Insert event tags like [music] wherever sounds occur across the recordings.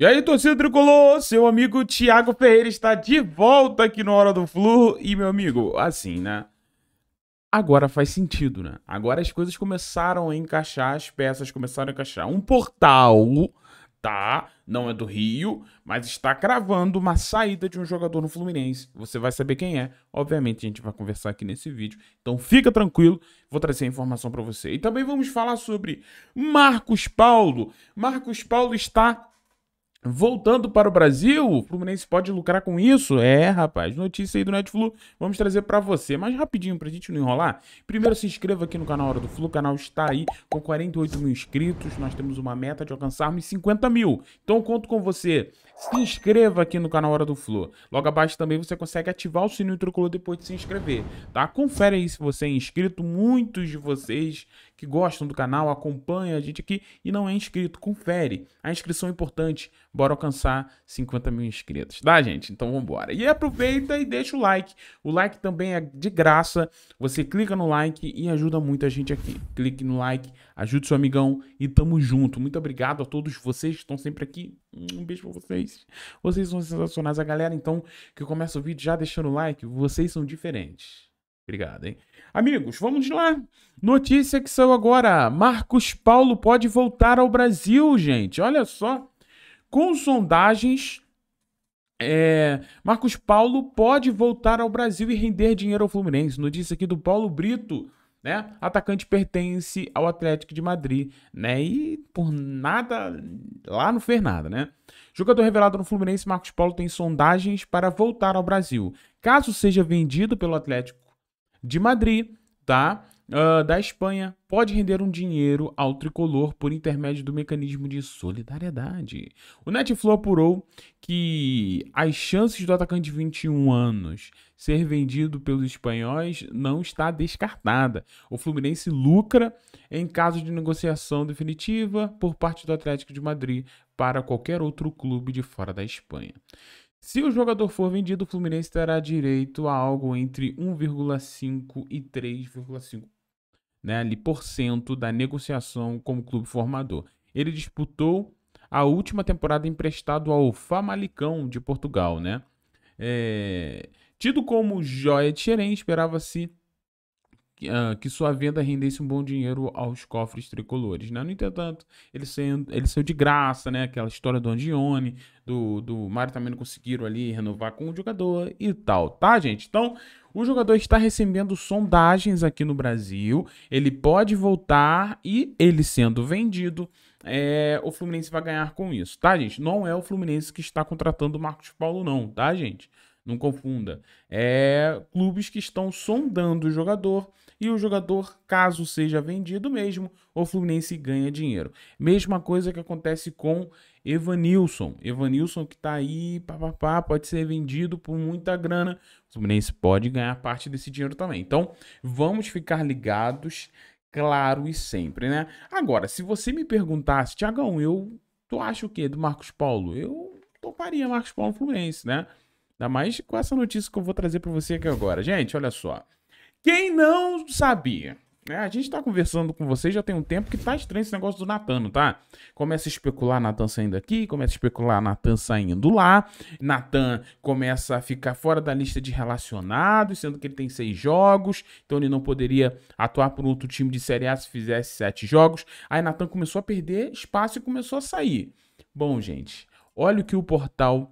E aí, torcida tricolor, seu amigo Thiago Ferreira está de volta aqui no Hora do Flu. E, meu amigo, assim, né? Agora faz sentido, né? Agora as coisas começaram a encaixar, as peças começaram a encaixar. Um portal tá? Não é do Rio, mas está cravando uma saída de um jogador no Fluminense. Você vai saber quem é. Obviamente a gente vai conversar aqui nesse vídeo. Então fica tranquilo, vou trazer a informação para você. E também vamos falar sobre Marcos Paulo. Marcos Paulo está Voltando para o Brasil, o Fluminense pode lucrar com isso? É, rapaz, notícia aí do Netflu, vamos trazer para você. Mas rapidinho, para a gente não enrolar, primeiro se inscreva aqui no canal Hora do Flu, o canal está aí com 48 mil inscritos, nós temos uma meta de alcançarmos 50 mil. Então conto com você se inscreva aqui no canal Hora do Flor. Logo abaixo também você consegue ativar o sininho tricolor depois de se inscrever, tá? Confere aí se você é inscrito. Muitos de vocês que gostam do canal acompanham a gente aqui e não é inscrito. Confere. A inscrição é importante. Bora alcançar 50 mil inscritos, tá, gente? Então vambora. E aproveita e deixa o like. O like também é de graça. Você clica no like e ajuda muito a gente aqui. Clique no like, Ajude seu amigão e tamo junto. Muito obrigado a todos vocês que estão sempre aqui. Um beijo pra vocês. Vocês são sensacionais. A galera, então, que começa o vídeo já deixando o like, vocês são diferentes. Obrigado, hein? Amigos, vamos lá. Notícia que saiu agora. Marcos Paulo pode voltar ao Brasil, gente. Olha só. Com sondagens, é, Marcos Paulo pode voltar ao Brasil e render dinheiro ao Fluminense. Notícia aqui do Paulo Brito né? Atacante pertence ao Atlético de Madrid, né? E por nada lá não fez nada, né? Jogador revelado no Fluminense, Marcos Paulo tem sondagens para voltar ao Brasil. Caso seja vendido pelo Atlético de Madrid, tá? uh, da Espanha pode render um dinheiro ao tricolor por intermédio do mecanismo de solidariedade. O Netflix apurou que as chances do atacante de 21 anos ser vendido pelos espanhóis não está descartada. O Fluminense lucra em caso de negociação definitiva por parte do Atlético de Madrid para qualquer outro clube de fora da Espanha. Se o jogador for vendido, o Fluminense terá direito a algo entre 1,5 e 3,5 né, ali por cento da negociação como clube formador. Ele disputou a última temporada emprestado ao Famalicão de Portugal, né? É... Tido como joia de Xerém, esperava-se que, uh, ah, que sua venda rendesse um bom dinheiro aos cofres tricolores. Né? No entanto, ele saiu, ele saiu de graça, né? aquela história do Angione, do, do Mário também não conseguiram ali renovar com o jogador e tal, tá, gente? Então, o jogador está recebendo sondagens aqui no Brasil, ele pode voltar e ele sendo vendido, é, o Fluminense vai ganhar com isso, tá, gente? Não é o Fluminense que está contratando o Marcos Paulo, não, tá, gente? Não confunda. É clubes que estão sondando o jogador e o jogador, caso seja vendido mesmo, o Fluminense ganha dinheiro. Mesma coisa que acontece com Evanilson. Evanilson que está aí, papapá, pode ser vendido por muita grana. O Fluminense pode ganhar parte desse dinheiro também. Então, vamos ficar ligados, claro e sempre, né? Agora, se você me perguntasse, Tiagão, eu tu acha o quê do Marcos Paulo? Eu toparia Marcos Paulo Fluminense, né? Ainda mais com essa notícia que eu vou trazer para você aqui agora. Gente, olha só. Quem não sabia? É, a gente tá conversando com vocês já tem um tempo que tá estranho esse negócio do Natan, tá? Começa a especular Natan saindo aqui, começa a especular Natan saindo lá. Natan começa a ficar fora da lista de relacionados, sendo que ele tem seis jogos, então ele não poderia atuar por outro time de Série A se fizesse sete jogos. Aí Natan começou a perder espaço e começou a sair. Bom, gente, olha o que o portal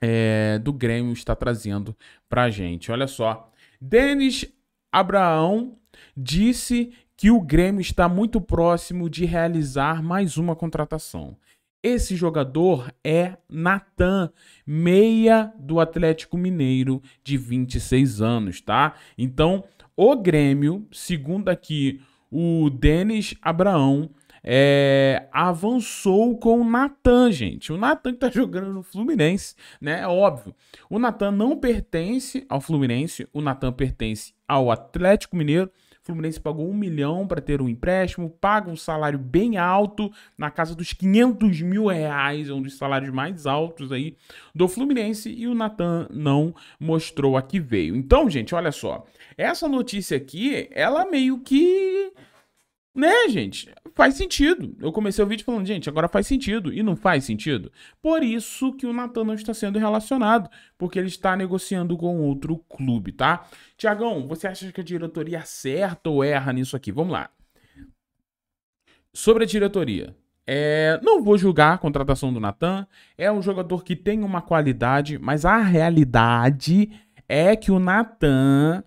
é, do Grêmio está trazendo pra gente. Olha só. Denis Abraão disse que o Grêmio está muito próximo de realizar mais uma contratação. Esse jogador é Natan, meia do Atlético Mineiro, de 26 anos, tá? Então, o Grêmio, segundo aqui o Denis Abraão, é, avançou com o Natan, gente. O Natan que tá [laughs] jogando no Fluminense, né? É óbvio. O Natan não pertence ao Fluminense, o Natan pertence ao Atlético Mineiro. O Fluminense pagou um milhão para ter um empréstimo, paga um salário bem alto, na casa dos 500 mil reais, é um dos salários mais altos aí do Fluminense, e o Natan não mostrou a que veio. Então, gente, olha só, essa notícia aqui, ela meio que né, gente? Faz sentido. Eu comecei o vídeo falando, gente, agora faz sentido. E não faz sentido. Por isso que o Natan não está sendo relacionado. Porque ele está negociando com outro clube, tá? Tiagão, você acha que a diretoria acerta ou erra nisso aqui? Vamos lá. Sobre a diretoria. É, não vou julgar a contratação do Natan. É um jogador que tem uma qualidade, mas a realidade é que o Natan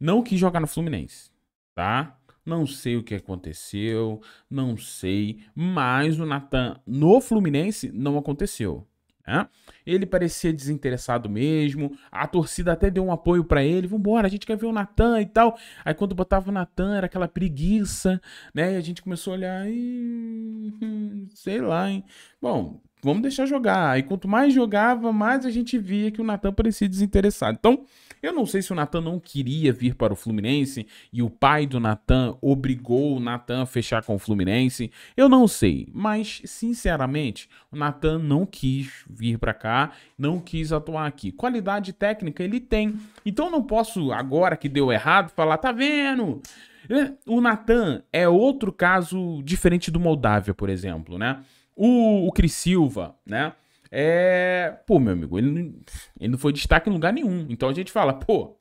não quis jogar no Fluminense, tá? não sei o que aconteceu, não sei, mas o Natan no Fluminense não aconteceu. Né? Ele parecia desinteressado mesmo, a torcida até deu um apoio para ele, vambora, a gente quer ver o Natan e tal. Aí quando botava o Natan era aquela preguiça, né? E a gente começou a olhar e hum, sei lá, hein? Bom, vamos deixar jogar. E quanto mais jogava, mais a gente via que o Natan parecia desinteressado. Então, eu não sei se o Natan não queria vir para o Fluminense e o pai do Natan obrigou o Natan a fechar com o Fluminense. Eu não sei, mas sinceramente, o Natan não quis vir para cá, não quis atuar aqui. Qualidade técnica ele tem. Então, eu não posso agora que deu errado falar, tá vendo? É, o Natan é outro caso diferente do Moldávia, por exemplo, né? O, o Cris Silva, né? É. Pô, meu amigo, ele ele não foi destaque em lugar nenhum. Então a gente fala, pô,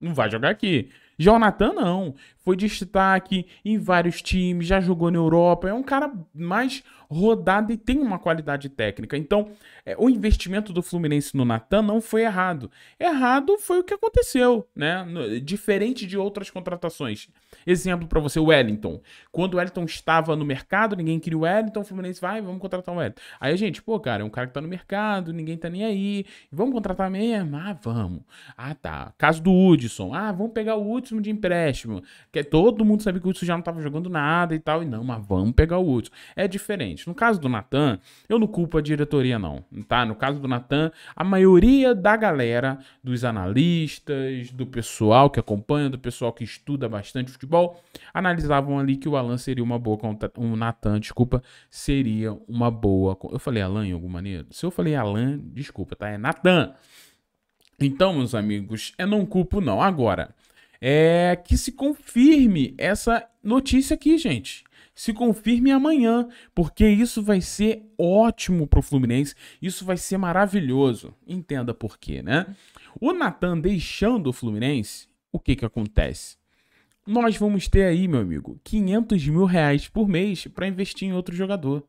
não vai jogar aqui. Jonathan, não foi destaque em vários times, já jogou na Europa, é um cara mais rodado e tem uma qualidade técnica. Então, é, o investimento do Fluminense no Natan não foi errado. Errado foi o que aconteceu, né? No, diferente de outras contratações. Exemplo para você, o Wellington. Quando o Wellington estava no mercado, ninguém queria o Wellington, o Fluminense vai, vamos contratar o Wellington. Aí a gente, pô, cara, é um cara que tá no mercado, ninguém tá nem aí, vamos contratar mesmo? Ah, vamos. Ah, tá. Caso do Hudson. Ah, vamos pegar o último de empréstimo. Que porque todo mundo sabia que o Hudson já não estava jogando nada e tal. E não, mas vamos pegar o Hudson. É diferente. No caso do Natan, eu não culpo a diretoria, não. Tá? No caso do Natan, a maioria da galera, dos analistas, do pessoal que acompanha, do pessoal que estuda bastante futebol, analisavam ali que o Alan seria uma boa contra... O Natan, desculpa, seria uma boa. Eu falei Alan em alguma maneira? Se eu falei Alan, desculpa, tá? É Natan. Então, meus amigos, eu não culpo não. Agora, é, que se confirme essa notícia aqui, gente. Se confirme amanhã, porque isso vai ser ótimo para o Fluminense, isso vai ser maravilhoso. Entenda por quê, né? O Natan deixando o Fluminense, o que que acontece? Nós vamos ter aí, meu amigo, 500 mil reais por mês para investir em outro jogador.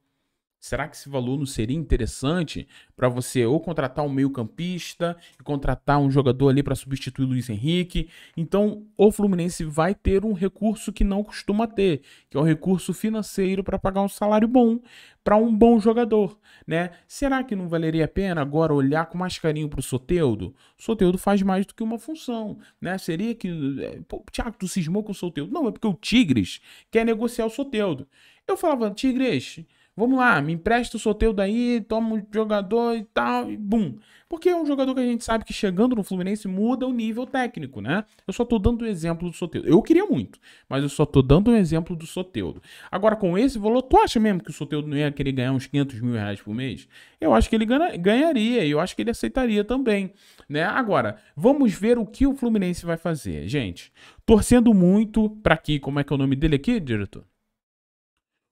Será que esse valor não seria interessante para você ou contratar um meio-campista e contratar um jogador ali para substituir o Luiz Henrique? Então, o Fluminense vai ter um recurso que não costuma ter, que é um recurso financeiro para pagar um salário bom para um bom jogador, né? Será que não valeria a pena agora olhar com mais carinho para o Soteudo? O Soteudo faz mais do que uma função, né? Seria que eh, Pô, Thiago, tu cismou com o Soteudo? Não, é porque o Tigres quer negociar o Soteudo. Eu falava, Tigres, Vamos lá, me empresta o sorteio daí, toma um jogador e tal, e bum. Porque é um jogador que a gente sabe que chegando no Fluminense muda o nível técnico, né? Eu só tô dando o um exemplo do Soteudo. Eu queria muito, mas eu só tô dando um exemplo do Soteudo. Agora, com esse valor, tu acha mesmo que o Soteudo não ia querer ganhar uns 500 mil reais por mês? Eu acho que ele ganharia e eu acho que ele aceitaria também, né? Agora, vamos ver o que o Fluminense vai fazer. Gente, torcendo muito para que, como é que é o nome dele aqui, diretor?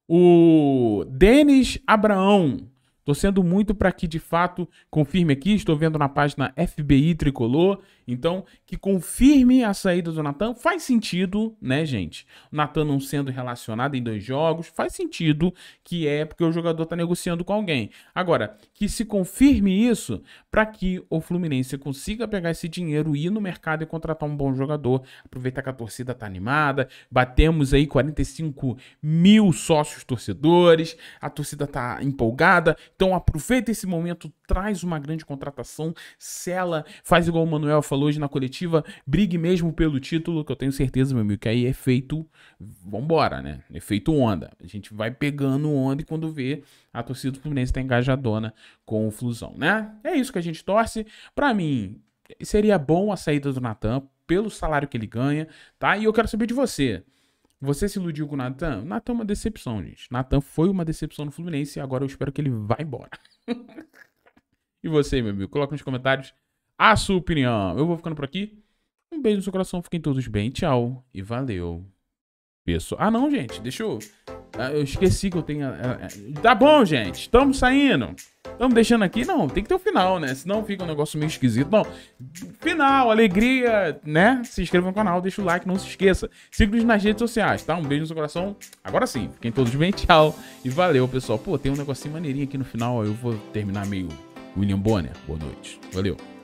o Denis Abraão Torcendo muito para que de fato confirme aqui, estou vendo na página FBI Tricolor, então que confirme a saída do Natan. Faz sentido, né, gente? O Natan não sendo relacionado em dois jogos, faz sentido que é porque o jogador está negociando com alguém. Agora, que se confirme isso para que o Fluminense consiga pegar esse dinheiro, ir no mercado e contratar um bom jogador, aproveitar que a torcida está animada, batemos aí 45 mil sócios torcedores, a torcida está empolgada então aproveita esse momento, traz uma grande contratação, sela, faz igual o Manuel falou hoje na coletiva, brigue mesmo pelo título, que eu tenho certeza, meu amigo, que aí é feito, vambora, né? Efeito é onda. A gente vai pegando onda e quando vê a torcida do Fluminense tá engajadona com o Flusão, né? É isso que a gente torce. Para mim, seria bom a saída do Natan pelo salário que ele ganha, tá? E eu quero saber de você. Você se iludiu com o Natan? Natan é uma decepção, gente. Natan foi uma decepção no Fluminense e agora eu espero que ele vá embora. [laughs] e você, meu amigo? Coloca nos comentários a sua opinião. Eu vou ficando por aqui. Um beijo no seu coração, fiquem todos bem. Tchau e valeu pessoa. Ah, não, gente, deixa eu. Ah, eu esqueci que eu tenho. Ah, ah, tá bom, gente, estamos saindo. Estamos deixando aqui. Não, tem que ter o um final, né? Senão fica um negócio meio esquisito. Não, final, alegria, né? Se inscreva no canal, deixa o like, não se esqueça. Siga-nos nas redes sociais, tá? Um beijo no seu coração. Agora sim, fiquem todos bem, [laughs] tchau. E valeu, pessoal. Pô, tem um negocinho maneirinho aqui no final. Eu vou terminar meio William Bonner. Boa noite. Valeu.